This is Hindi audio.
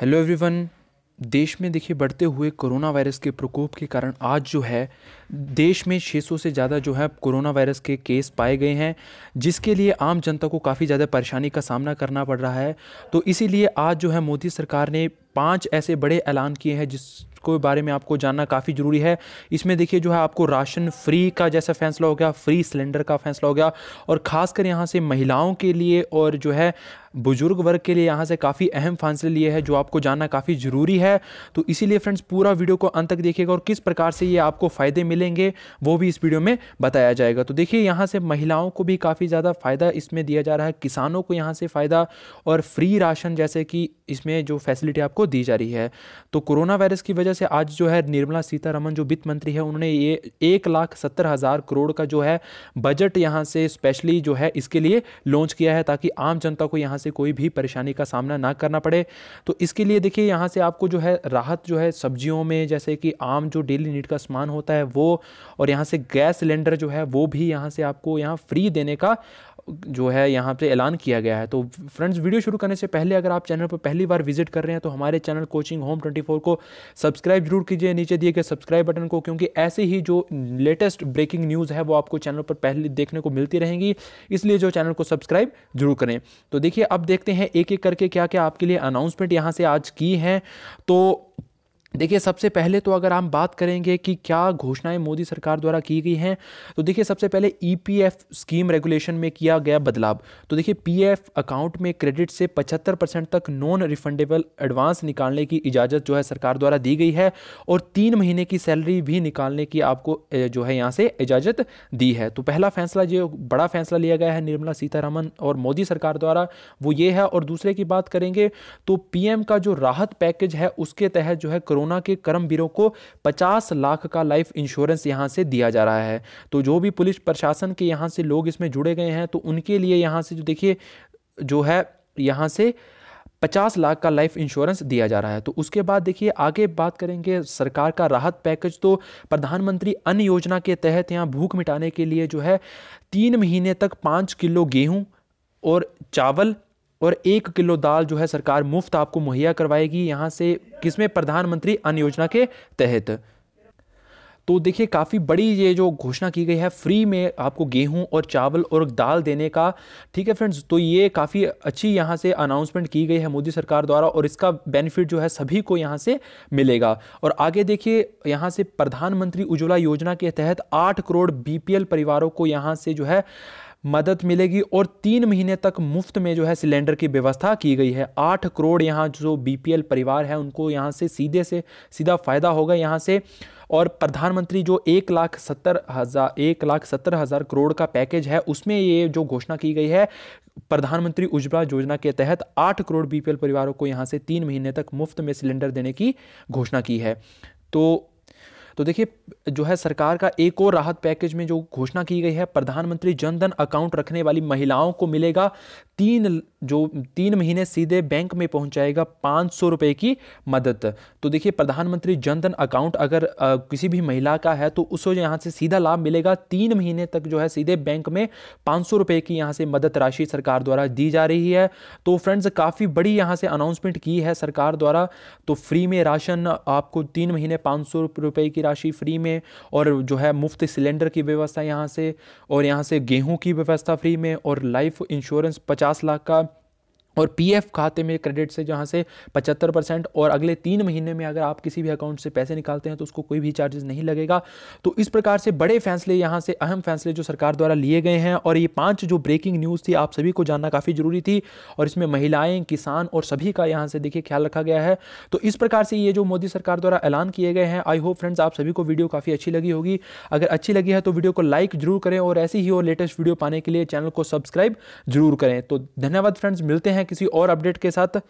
हेलो एवरीवन देश में देखिए बढ़ते हुए कोरोना वायरस के प्रकोप के कारण आज जो है देश में 600 से ज़्यादा जो है कोरोना वायरस के केस पाए गए हैं जिसके लिए आम जनता को काफ़ी ज़्यादा परेशानी का सामना करना पड़ रहा है तो इसीलिए आज जो है मोदी सरकार ने पांच ऐसे बड़े ऐलान किए हैं जिस इसको बारे में आपको जानना काफ़ी ज़रूरी है इसमें देखिए जो है आपको राशन फ्री का जैसा फैसला हो गया फ्री सिलेंडर का फैसला हो गया और ख़ासकर यहाँ से महिलाओं के लिए और जो है बुजुर्ग वर्ग के लिए यहाँ से काफ़ी अहम फैसले लिए हैं जो आपको जानना काफ़ी ज़रूरी है तो इसीलिए फ्रेंड्स पूरा वीडियो को अंत तक देखिएगा और किस प्रकार से ये आपको फ़ायदे मिलेंगे वो भी इस वीडियो में बताया जाएगा तो देखिए यहाँ से महिलाओं को भी काफ़ी ज़्यादा फ़ायदा इसमें दिया जा रहा है किसानों को यहाँ से फ़ायदा और फ्री राशन जैसे कि इसमें जो फैसिलिटी आपको दी जा रही है तो कोरोना वायरस की वजह से आज जो है निर्मला सीतारमन जो वित्त मंत्री है उन्होंने ये एक लाख सत्तर हज़ार करोड़ का जो है बजट यहाँ से स्पेशली जो है इसके लिए लॉन्च किया है ताकि आम जनता को यहाँ से कोई भी परेशानी का सामना ना करना पड़े तो इसके लिए देखिए यहाँ से आपको जो है राहत जो है सब्जियों में जैसे कि आम जो डेली नीड का सामान होता है वो और यहाँ से गैस सिलेंडर जो है वो भी यहाँ से आपको यहाँ फ्री देने का जो है यहाँ पे ऐलान किया गया है तो फ्रेंड्स वीडियो शुरू करने से पहले अगर आप चैनल पर पहली बार विजिट कर रहे हैं तो हमारे चैनल कोचिंग होम 24 को सब्सक्राइब जरूर कीजिए नीचे दिए गए सब्सक्राइब बटन को क्योंकि ऐसे ही जो लेटेस्ट ब्रेकिंग न्यूज़ है वो आपको चैनल पर पहले देखने को मिलती रहेंगी इसलिए जो चैनल को सब्सक्राइब जरूर करें तो देखिए अब देखते हैं एक एक करके क्या क्या आपके लिए अनाउंसमेंट यहाँ से आज की हैं तो देखिए सबसे पहले तो अगर हम बात करेंगे कि क्या घोषणाएं मोदी सरकार द्वारा की गई हैं तो देखिए सबसे पहले ईपीएफ स्कीम रेगुलेशन में किया गया बदलाव तो देखिए पीएफ अकाउंट में क्रेडिट से 75 परसेंट तक नॉन रिफंडेबल एडवांस निकालने की इजाज़त जो है सरकार द्वारा दी गई है और तीन महीने की सैलरी भी निकालने की आपको जो है यहाँ से इजाज़त दी है तो पहला फैसला जो बड़ा फैसला लिया गया है निर्मला सीतारमन और मोदी सरकार द्वारा वो ये है और दूसरे की बात करेंगे तो पी का जो राहत पैकेज है उसके तहत जो है कोरोना कोरोना के कर्मवीरों को 50 लाख का लाइफ इंश्योरेंस यहाँ से दिया जा रहा है तो जो भी पुलिस प्रशासन के यहाँ से लोग इसमें जुड़े गए हैं तो उनके लिए यहाँ से जो देखिए जो है यहाँ से 50 लाख का लाइफ इंश्योरेंस दिया जा रहा है तो उसके बाद देखिए आगे बात करेंगे सरकार का राहत पैकेज तो प्रधानमंत्री अन्न योजना के तहत यहाँ भूख मिटाने के लिए जो है तीन महीने तक पाँच किलो गेहूँ और चावल और एक किलो दाल जो है सरकार मुफ्त आपको मुहैया करवाएगी यहाँ से किसमें प्रधानमंत्री अन्न योजना के तहत तो देखिए काफ़ी बड़ी ये जो घोषणा की गई है फ्री में आपको गेहूं और चावल और दाल देने का ठीक है फ्रेंड्स तो ये काफ़ी अच्छी यहां से अनाउंसमेंट की गई है मोदी सरकार द्वारा और इसका बेनिफिट जो है सभी को यहां से मिलेगा और आगे देखिए यहां से प्रधानमंत्री उज्ज्वला योजना के तहत आठ करोड़ बीपीएल परिवारों को यहाँ से जो है मदद मिलेगी और तीन महीने तक मुफ्त में जो है सिलेंडर की व्यवस्था की गई है आठ करोड़ यहाँ जो बीपीएल परिवार है उनको यहाँ से सीधे से सीधा फायदा होगा यहाँ से और प्रधानमंत्री जो एक लाख सत्तर हज़ार एक लाख सत्तर हज़ार करोड़ का पैकेज है उसमें ये जो घोषणा की गई है प्रधानमंत्री उज्ज्वला योजना के तहत आठ करोड़ बीपीएल परिवारों को यहाँ से तीन महीने तक मुफ्त में सिलेंडर देने की घोषणा की है तो तो देखिए जो है सरकार का एक और राहत पैकेज में जो घोषणा की गई है प्रधानमंत्री जनधन अकाउंट रखने वाली महिलाओं को मिलेगा तीन जो तीन महीने सीधे बैंक में पहुंचाएगा पाँच सौ रुपये की मदद तो देखिए प्रधानमंत्री जनधन अकाउंट अगर आ, किसी भी महिला का है तो उसको यहाँ से सीधा लाभ मिलेगा तीन महीने तक जो है सीधे बैंक में पाँच सौ रुपये की यहाँ से मदद राशि सरकार द्वारा दी जा रही है तो फ्रेंड्स काफ़ी बड़ी यहाँ से अनाउंसमेंट की है सरकार द्वारा तो फ्री में राशन आपको तीन महीने पाँच सौ की राशि फ्री में और जो है मुफ्त सिलेंडर की व्यवस्था यहाँ से और यहाँ से गेहूँ की व्यवस्था फ्री में और लाइफ इंश्योरेंस पचास लाख का और पीएफ खाते में क्रेडिट से जहाँ से 75 परसेंट और अगले तीन महीने में अगर आप किसी भी अकाउंट से पैसे निकालते हैं तो उसको कोई भी चार्जेस नहीं लगेगा तो इस प्रकार से बड़े फैसले यहाँ से अहम फैसले जो सरकार द्वारा लिए गए हैं और ये पांच जो ब्रेकिंग न्यूज़ थी आप सभी को जानना काफ़ी ज़रूरी थी और इसमें महिलाएँ किसान और सभी का यहाँ से देखिए ख्याल रखा गया है तो इस प्रकार से ये जो मोदी सरकार द्वारा ऐलान किए गए हैं आई होप फ्रेंड्स आप सभी को वीडियो काफ़ी अच्छी लगी होगी अगर अच्छी लगी है तो वीडियो को लाइक जरूर करें और ऐसी ही और लेटेस्ट वीडियो पाने के लिए चैनल को सब्सक्राइब जरूर करें तो धन्यवाद फ्रेंड्स मिलते हैं किसी और अपडेट के साथ